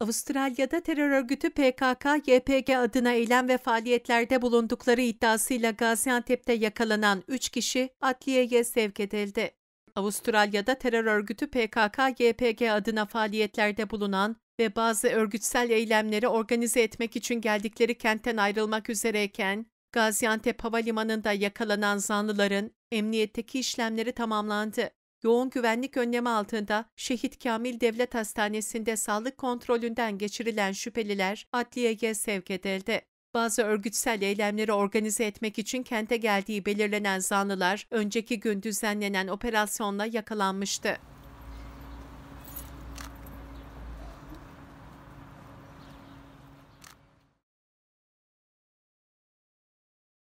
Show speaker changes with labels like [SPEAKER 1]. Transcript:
[SPEAKER 1] Avustralya'da terör örgütü PKK-YPG adına eylem ve faaliyetlerde bulundukları iddiasıyla Gaziantep'te yakalanan 3 kişi adliyeye sevk edildi. Avustralya'da terör örgütü PKK-YPG adına faaliyetlerde bulunan ve bazı örgütsel eylemleri organize etmek için geldikleri kentten ayrılmak üzereyken Gaziantep Havalimanı'nda yakalanan zanlıların emniyetteki işlemleri tamamlandı yoğun güvenlik önlemi altında Şehit Kamil Devlet Hastanesi'nde sağlık kontrolünden geçirilen şüpheliler adliyeye sevk edildi. Bazı örgütsel eylemleri organize etmek için kente geldiği belirlenen zanlılar önceki gün düzenlenen operasyonla yakalanmıştı.